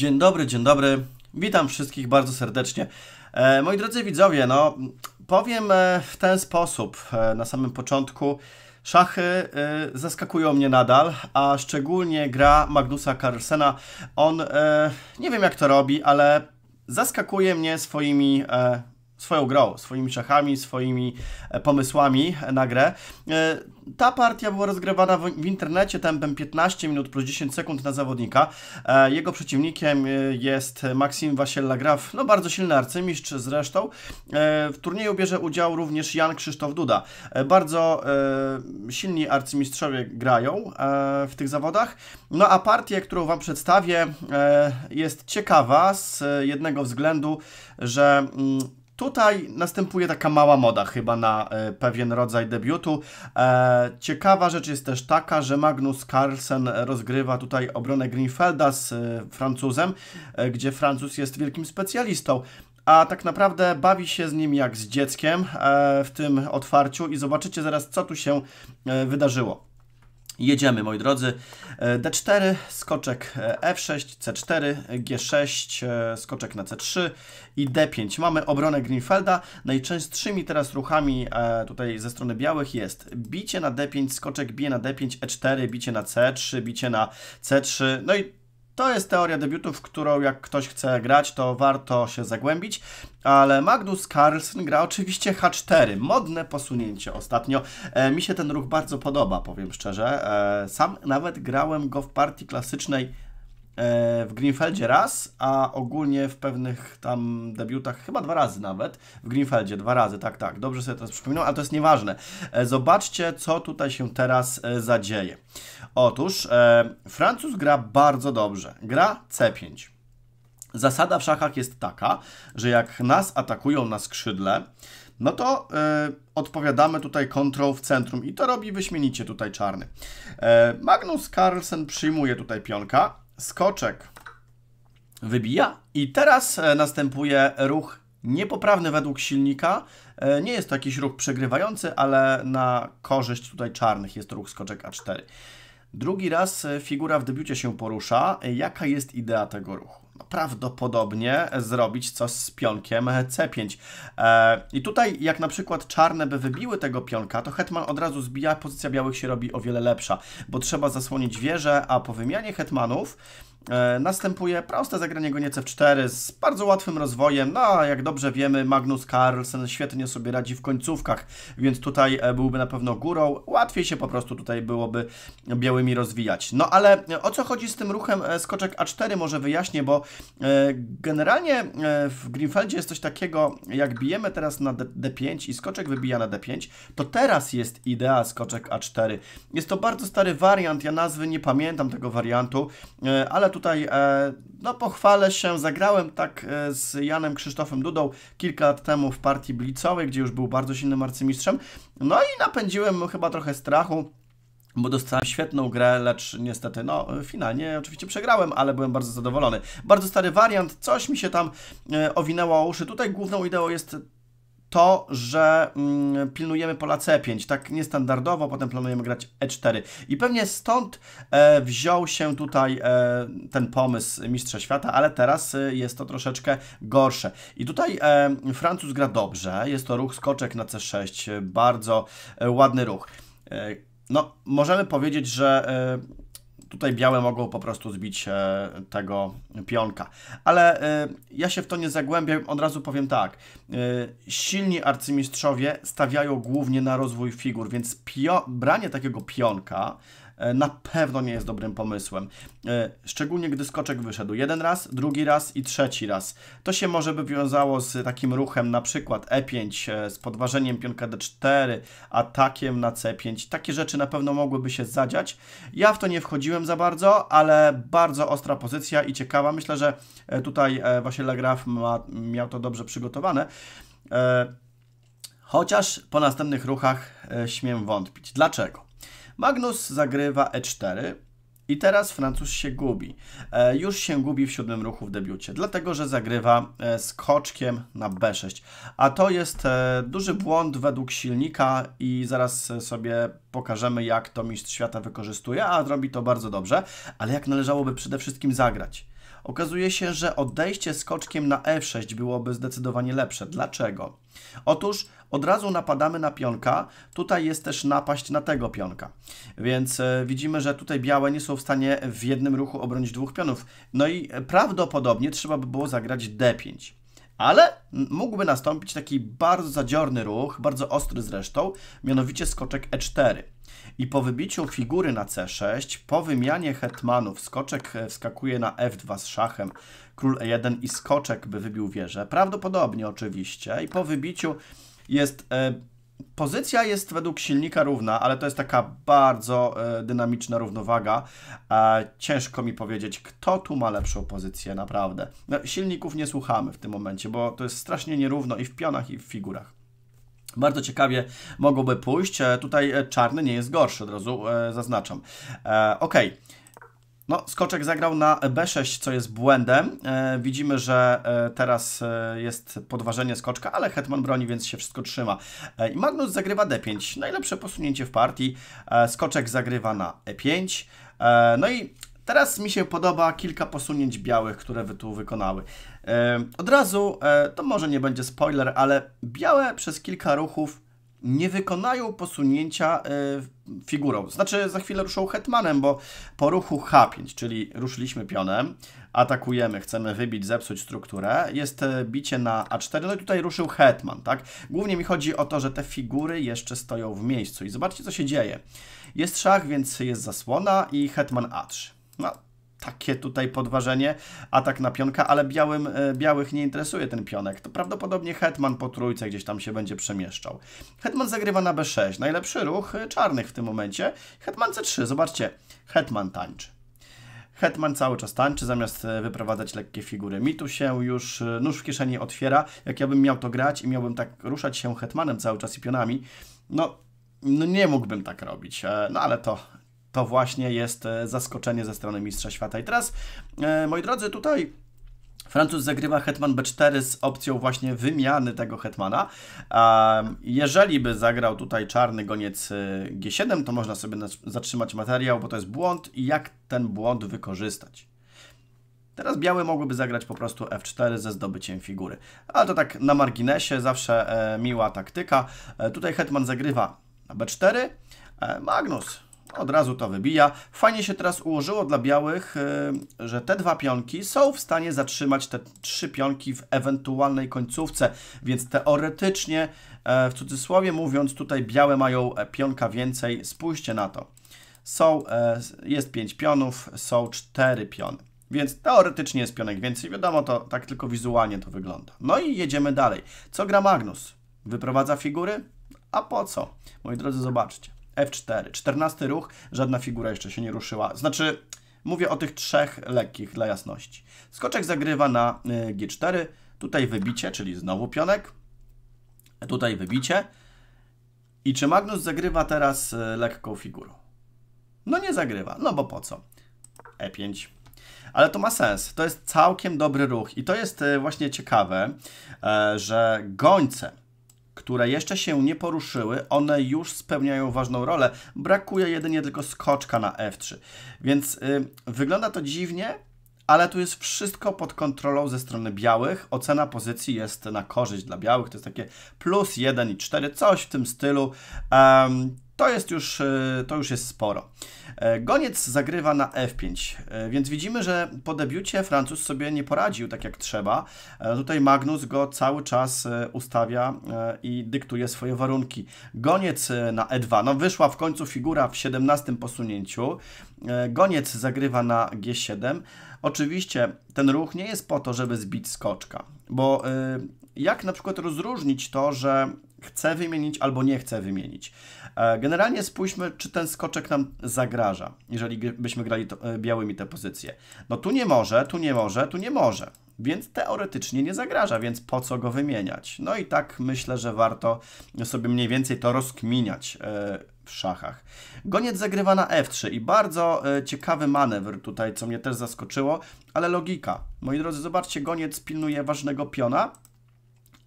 Dzień dobry, dzień dobry. Witam wszystkich bardzo serdecznie. E, moi drodzy widzowie, no powiem e, w ten sposób e, na samym początku. Szachy e, zaskakują mnie nadal, a szczególnie gra Magnusa Carlsena. On, nie wiem jak to robi, ale zaskakuje mnie swoimi swoją grą, swoimi szachami, swoimi e, pomysłami na grę. E, ta partia była rozgrywana w internecie tempem 15 minut plus 10 sekund na zawodnika. E, jego przeciwnikiem jest Maxim Wasiel-Lagraf, no bardzo silny arcymistrz zresztą. W turnieju bierze udział również Jan Krzysztof Duda. Bardzo silni arcymistrzowie grają w tych zawodach. No a partia, którą Wam przedstawię jest ciekawa z jednego względu, że mm, Tutaj następuje taka mała moda chyba na e, pewien rodzaj debiutu. E, ciekawa rzecz jest też taka, że Magnus Carlsen rozgrywa tutaj obronę Greenfelda z e, Francuzem, e, gdzie Francuz jest wielkim specjalistą a tak naprawdę bawi się z nim jak z dzieckiem e, w tym otwarciu i zobaczycie zaraz, co tu się e, wydarzyło. Jedziemy, moi drodzy. E, D4, skoczek F6, C4, G6, skoczek na C3 i D5. Mamy obronę Greenfelda. Najczęstszymi teraz ruchami e, tutaj ze strony białych jest bicie na D5, skoczek bije na D5, E4, bicie na C3, bicie na C3. No i to jest teoria debiutów, w którą jak ktoś chce grać, to warto się zagłębić, ale Magnus Carlsen gra oczywiście H4, modne posunięcie ostatnio. E, mi się ten ruch bardzo podoba, powiem szczerze. E, sam nawet grałem go w partii klasycznej E, w Greenfeldzie raz, a ogólnie w pewnych tam debiutach chyba dwa razy nawet. W Greenfeldzie dwa razy, tak, tak. Dobrze sobie teraz przypominam, ale to jest nieważne. E, zobaczcie, co tutaj się teraz e, zadzieje. Otóż Francuz gra bardzo dobrze. Gra C5. Zasada w szachach jest taka, że jak nas atakują na skrzydle, no to y, odpowiadamy tutaj kontrol w centrum i to robi wyśmienicie tutaj czarny. Magnus Carlsen przyjmuje tutaj pionka, skoczek wybija i teraz e, następuje ruch niepoprawny według silnika. E, nie jest to jakiś ruch przegrywający, ale na korzyść tutaj czarnych jest ruch skoczek A4. Drugi raz e, figura w debiucie się porusza. E, jaka jest idea tego ruchu? No, prawdopodobnie zrobić coś z pionkiem C5. E, I tutaj, jak na przykład czarne by wybiły tego pionka, to hetman od razu zbija, pozycja białych się robi o wiele lepsza, bo trzeba zasłonić wieżę, a po wymianie hetmanów E, następuje proste zagranie goniec w 4 z bardzo łatwym rozwojem. No a jak dobrze wiemy, Magnus Carlsen świetnie sobie radzi w końcówkach, więc tutaj e, byłby na pewno górą. Łatwiej się po prostu tutaj byłoby białymi rozwijać. No ale o co chodzi z tym ruchem e, skoczek A4 może wyjaśnię, bo generalnie w Greenfeldzie jest coś takiego, jak bijemy teraz na D5 i skoczek wybija na D5, to teraz jest idea skoczek A4. Jest to bardzo stary wariant, ja nazwy nie pamiętam tego wariantu, ale tutaj e, no, pochwalę się, zagrałem tak e, z Janem Krzysztofem Dudą kilka lat temu w partii blicowej, gdzie już był bardzo silnym arcymistrzem. No i napędziłem chyba trochę strachu bo dostałem świetną grę, lecz niestety, no, finalnie oczywiście przegrałem, ale byłem bardzo zadowolony. Bardzo stary wariant, coś mi się tam e, owinęło o uszy. Tutaj główną ideą jest to, że mm, pilnujemy pola C5, tak niestandardowo, potem planujemy grać E4. I pewnie stąd e, wziął się tutaj e, ten pomysł Mistrza Świata, ale teraz e, jest to troszeczkę gorsze. I tutaj Francuz gra dobrze, jest to ruch skoczek na C6, bardzo ładny ruch. no, możemy powiedzieć, że tutaj białe mogą po prostu zbić e, tego pionka. Ale e, ja się w to nie zagłębiam, od razu powiem tak. E, silni arcymistrzowie stawiają głównie na rozwój figur, więc branie takiego pionka E, na pewno nie jest dobrym pomysłem. E, szczególnie gdy skoczek wyszedł jeden raz, drugi raz i trzeci raz. To się może by wiązało z takim ruchem na przykład E5, e, z podważeniem pionka D4, atakiem na C5. Takie rzeczy na pewno mogłyby się zadziać. Ja w to nie wchodziłem za bardzo, ale bardzo ostra pozycja i ciekawa. Myślę, że tutaj właśnie Legraf ma, miał to dobrze przygotowane. Chociaż po następnych ruchach śmiem wątpić. Dlaczego? Magnus zagrywa e4, i teraz Francuz się gubi. E, już się gubi w siódmym ruchu w debiucie, dlatego że zagrywa e, skoczkiem na B6. A to jest e, duży błąd według silnika i zaraz e, sobie pokażemy, jak to mistrz świata wykorzystuje, a robi to bardzo dobrze. Ale jak należałoby przede wszystkim zagrać? Okazuje się, że odejście skoczkiem na f6 e byłoby zdecydowanie lepsze. Dlaczego? Otóż od razu napadamy na pionka, tutaj jest też napaść na tego pionka. Więc e, widzimy, że tutaj białe nie są w stanie w jednym ruchu obronić dwóch pionów. No i e, prawdopodobnie trzeba by było zagrać d5. Ale mógłby nastąpić taki bardzo zadziorny ruch, bardzo ostry zresztą, mianowicie skoczek e4. I po wybiciu figury na c6, po wymianie hetmanów, skoczek e, wskakuje na f2 z szachem, król e1 i skoczek by wybił wieżę. Prawdopodobnie oczywiście. I po wybiciu jest... E, pozycja jest według silnika równa, ale to jest taka bardzo e, dynamiczna równowaga. E, ciężko mi powiedzieć, kto tu ma lepszą pozycję naprawdę. No, silników nie słuchamy w tym momencie, bo to jest strasznie nierówno i w pionach, i w figurach. Bardzo ciekawie mogłoby pójść. E, tutaj e, czarny nie jest gorszy, od razu e, zaznaczam. Ok. No, skoczek zagrał na B6, co jest błędem. widzimy, że teraz jest podważenie skoczka, ale Hetman broni, więc się wszystko trzyma. I Magnus zagrywa D5. Najlepsze posunięcie w partii. skoczek zagrywa na E5. no i Teraz mi się podoba kilka posunięć białych, które wy tu wykonały. Od razu, e, to może nie będzie spoiler, ale białe przez kilka ruchów nie wykonają posunięcia e, figurą. Znaczy za chwilę ruszą hetmanem, bo po ruchu H5, czyli ruszyliśmy pionem, atakujemy, chcemy wybić, zepsuć strukturę, jest e, bicie na A4, no i tutaj ruszył hetman, tak? Głównie mi chodzi o to, że te figury jeszcze stoją w miejscu i zobaczcie co się dzieje. Jest szach, więc jest zasłona i hetman A3. No, takie tutaj podważenie, atak na pionka, ale białym, e, białych nie interesuje ten pionek. To prawdopodobnie Hetman po trójce gdzieś tam się będzie przemieszczał. Hetman zagrywa na B6, najlepszy ruch e, czarnych w tym momencie. Hetman C3, zobaczcie, Hetman tańczy. Hetman cały czas tańczy, zamiast e, wyprowadzać lekkie figury. Mi tu się już nóż w kieszeni otwiera. Jak ja bym miał to grać i miałbym tak ruszać się hetmanem cały czas i pionami, no, no nie mógłbym tak robić. No ale to to właśnie jest e, zaskoczenie ze strony Mistrza Świata. I teraz, e, moi drodzy, tutaj Francuz zagrywa Hetman B4 z opcją właśnie wymiany tego Hetmana. Jeżeli by zagrał tutaj czarny goniec e, G7, to można sobie zatrzymać materiał, bo to jest błąd i jak ten błąd wykorzystać. Teraz białe mogłyby zagrać po prostu F4 ze zdobyciem figury. Ale to tak na marginesie, zawsze miła taktyka. tutaj Hetman zagrywa na B4. Magnus od razu to wybija. Fajnie się teraz ułożyło dla białych, y, że te dwa pionki są w stanie zatrzymać te trzy pionki w ewentualnej końcówce, więc teoretycznie, e, w cudzysłowie mówiąc, tutaj białe mają e, pionka więcej. Spójrzcie na to. Są, e, jest pięć pionów, są cztery piony. Więc teoretycznie jest pionek więcej, wiadomo, to tak tylko wizualnie to wygląda. No i jedziemy dalej. Co gra Magnus? Wyprowadza figury? A po co? Moi drodzy, zobaczcie. F4, 14 ruch, żadna figura jeszcze się nie ruszyła. Znaczy, mówię o tych trzech lekkich dla jasności. Skoczek zagrywa na y, G4, tutaj wybicie, czyli znowu pionek, tutaj wybicie. I czy Magnus zagrywa teraz y, lekką figurą? No nie zagrywa, no bo po co? E5. Ale to ma sens, to jest całkiem dobry ruch i to jest y, właśnie ciekawe, że gońce które jeszcze się nie poruszyły, one już spełniają ważną rolę. Brakuje jedynie tylko skoczka na F3. Więc y, wygląda to dziwnie, ale tu jest wszystko pod kontrolą ze strony białych. Ocena pozycji jest na korzyść dla białych. To jest takie plus 1 i 4, coś w tym stylu. Um, to jest już, e, to już jest sporo. E, goniec zagrywa na F5, e, więc widzimy, że po debiucie Francuz sobie nie poradził tak jak trzeba. Tutaj Magnus go cały czas ustawia i dyktuje swoje warunki. Goniec na E2, no wyszła w końcu figura w 17 posunięciu. Goniec zagrywa na G7. Oczywiście ten ruch nie jest po to, żeby zbić skoczka, bo jak na przykład rozróżnić to, że chcę wymienić albo nie chcę wymienić. E, generalnie spójrzmy, czy ten skoczek nam zagraża, jeżeli byśmy grali to, e, białymi te pozycje. No tu nie może, tu nie może, tu nie może, więc teoretycznie nie zagraża, więc po co go wymieniać? No i tak myślę, że warto sobie mniej więcej to rozkminiać e, w szachach. Goniec zagrywa na F3 i bardzo ciekawy manewr tutaj, co mnie też zaskoczyło, ale logika. Moi drodzy, zobaczcie, goniec pilnuje ważnego piona,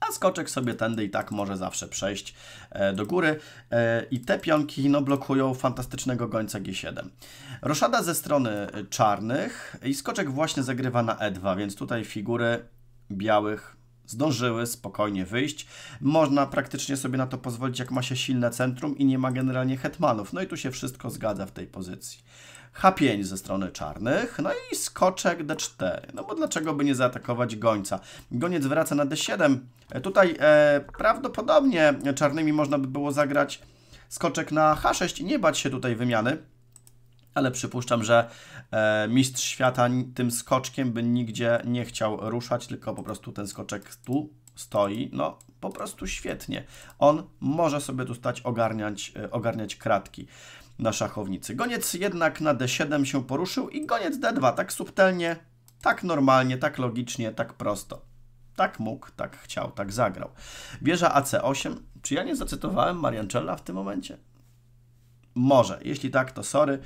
a skoczek sobie tędy i tak może zawsze przejść e, do góry. E, I te pionki no, blokują fantastycznego gońca G7. Roszada ze strony e, czarnych i skoczek właśnie zagrywa na E2, więc tutaj figury białych zdążyły spokojnie wyjść. Można praktycznie sobie na to pozwolić, jak ma się silne centrum i nie ma generalnie hetmanów. No i tu się wszystko zgadza w tej pozycji. H5 ze strony czarnych, no i skoczek D4. No bo dlaczego by nie zaatakować gońca? Goniec wraca na D7. E, tutaj e, prawdopodobnie czarnymi można by było zagrać skoczek na H6 i nie bać się tutaj wymiany. Ale przypuszczam, że e, mistrz świata tym skoczkiem by nigdzie nie chciał ruszać, tylko po prostu ten skoczek tu stoi. No, po prostu świetnie. On może sobie tu stać, ogarniać, e, ogarniać kratki na szachownicy. Goniec jednak na d7 się poruszył i goniec d2 tak subtelnie, tak normalnie, tak logicznie, tak prosto. Tak mógł, tak chciał, tak zagrał. Wieża AC8. Czy ja nie zacytowałem Mariancella w tym momencie? Może. Jeśli tak, to sorry,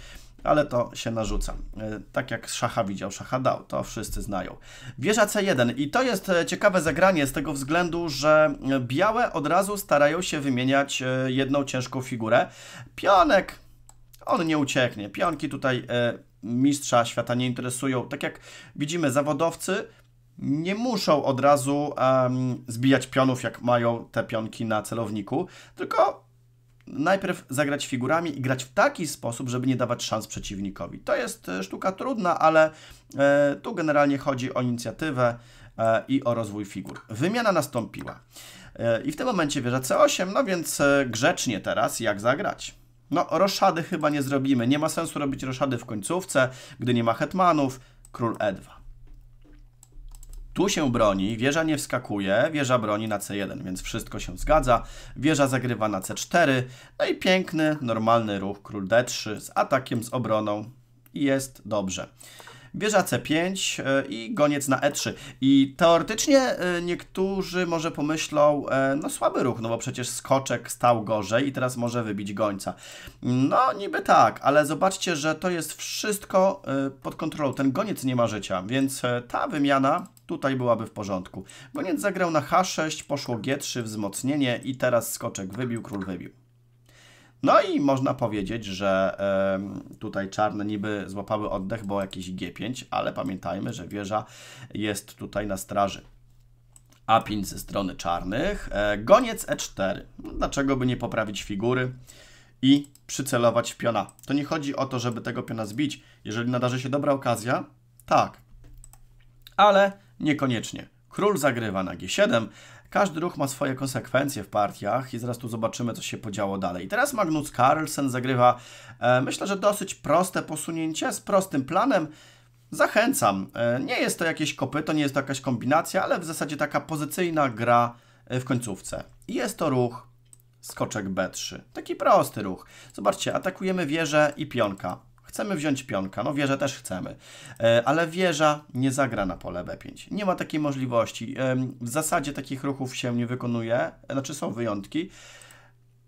ale to się narzucam. E, tak jak szacha widział, szacha dał, to wszyscy znają. Wieża C1 i to jest e, ciekawe zagranie z tego względu, że e, białe od razu starają się wymieniać jedną ciężką figurę. Pionek on nie ucieknie. Pionki tutaj e, mistrza świata nie interesują. Tak jak widzimy, zawodowcy nie muszą od razu um, zbijać pionów, jak mają te pionki na celowniku, tylko najpierw zagrać figurami i grać w taki sposób, żeby nie dawać szans przeciwnikowi. To jest e, sztuka trudna, ale e, tu generalnie chodzi o inicjatywę e, i o rozwój figur. Wymiana nastąpiła. E, I w tym momencie wieża C8, no więc e, grzecznie teraz jak zagrać. No, roszady chyba nie zrobimy. Nie ma sensu robić roszady w końcówce, gdy nie ma hetmanów. Król E2. Tu się broni, wieża nie wskakuje, wieża broni na C1, więc wszystko się zgadza. Wieża zagrywa na C4, no i piękny, normalny ruch król D3 z atakiem, z obroną i jest dobrze bierze C5 e, i goniec na E3. I teoretycznie e, niektórzy może pomyślą, e, no słaby ruch, no bo przecież skoczek stał gorzej i teraz może wybić gońca. No niby tak, ale zobaczcie, że to jest wszystko pod kontrolą. Ten goniec nie ma życia, więc ta wymiana tutaj byłaby w porządku. Goniec zagrał na H6, poszło G3, wzmocnienie i teraz skoczek wybił, król wybił. No i można powiedzieć, że tutaj czarne niby złapały oddech, bo jakieś G5, ale pamiętajmy, że wieża jest tutaj na straży. A5 ze strony czarnych, e, goniec E4. No, dlaczego by nie poprawić figury i przycelować piona? To nie chodzi o to, żeby tego piona zbić. Jeżeli nadarzy się dobra okazja, tak. Ale niekoniecznie. Król zagrywa na G7. Każdy ruch ma swoje konsekwencje w partiach i zaraz tu zobaczymy, co się podziało dalej. I teraz Magnus Carlsen zagrywa, e, myślę, że dosyć proste posunięcie z prostym planem. Zachęcam. E, nie jest to jakieś kopyto, nie jest to jakaś kombinacja, ale w zasadzie taka pozycyjna gra e, w końcówce. I jest to ruch skoczek B3. Taki prosty ruch. Zobaczcie, atakujemy wieżę i pionka. Chcemy wziąć pionka, no wieżę też chcemy, e, ale wieża nie zagra na pole B5. Nie ma takiej możliwości. E, w zasadzie takich ruchów się nie wykonuje, znaczy są wyjątki.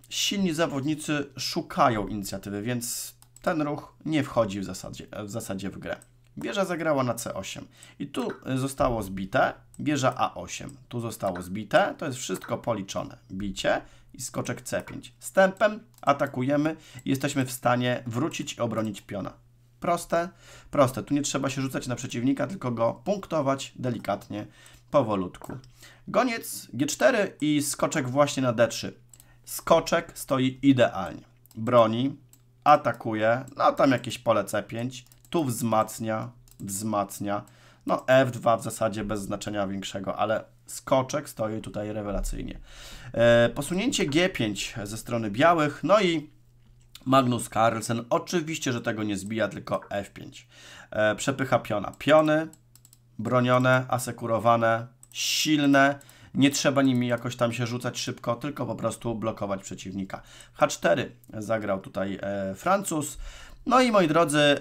Silni zawodnicy szukają inicjatywy, więc ten ruch nie wchodzi w zasadzie, w zasadzie w grę. Wieża zagrała na C8 i tu zostało zbite, wieża A8, tu zostało zbite, to jest wszystko policzone. Bicie, i skoczek C5. Stępem atakujemy i jesteśmy w stanie wrócić i obronić piona. Proste, proste. Tu nie trzeba się rzucać na przeciwnika, tylko go punktować delikatnie, powolutku. Goniec G4 i skoczek właśnie na D3. Skoczek stoi idealnie. Broni, atakuje, no tam jakieś pole C5, tu wzmacnia, wzmacnia. No F2 w zasadzie bez znaczenia większego, ale skoczek stoi tutaj rewelacyjnie. E, posunięcie G5 ze strony białych, no i Magnus Carlsen, oczywiście, że tego nie zbija, tylko F5. E, przepycha piona. Piony bronione, asekurowane, silne, nie trzeba nimi jakoś tam się rzucać szybko, tylko po prostu blokować przeciwnika. H4 zagrał tutaj e, Francuz. No i moi drodzy,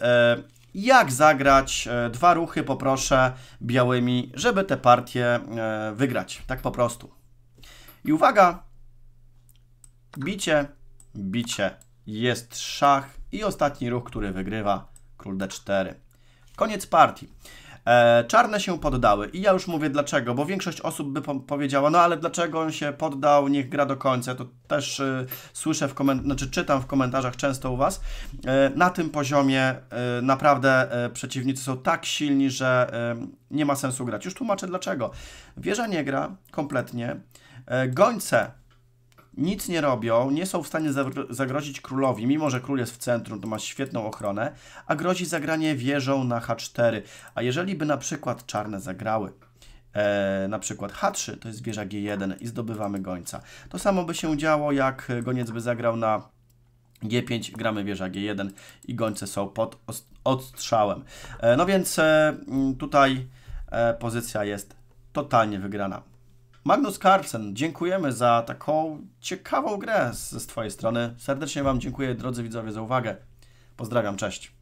jak zagrać e, dwa ruchy, poproszę, białymi, żeby tę partię e, wygrać. Tak po prostu. I uwaga, bicie, bicie, jest szach i ostatni ruch, który wygrywa król d4. Koniec partii. E, czarne się poddały i ja już mówię dlaczego, bo większość osób by po powiedziała, no ale dlaczego on się poddał, niech gra do końca. To też e, słyszę w komentarzach, znaczy czytam w komentarzach często u Was. E, na tym poziomie e, naprawdę e, przeciwnicy są tak silni, że e, nie ma sensu grać. Już tłumaczę dlaczego. Wieża nie gra kompletnie. Gońce nic nie robią, nie są w stanie zagrozić królowi, mimo że król jest w centrum, to ma świetną ochronę, a grozi zagranie wieżą na H4. A jeżeli by na przykład czarne zagrały, e, na przykład H3, to jest wieża G1 i zdobywamy gońca. To samo by się działo, jak goniec by zagrał na G5, gramy wieża G1 i gońce są pod odstrzałem. E, no więc e, tutaj e, pozycja jest totalnie wygrana. Magnus Carlsen, dziękujemy za taką ciekawą grę z, Twojej strony. Serdecznie Wam dziękuję, drodzy widzowie, za uwagę. Pozdrawiam, cześć.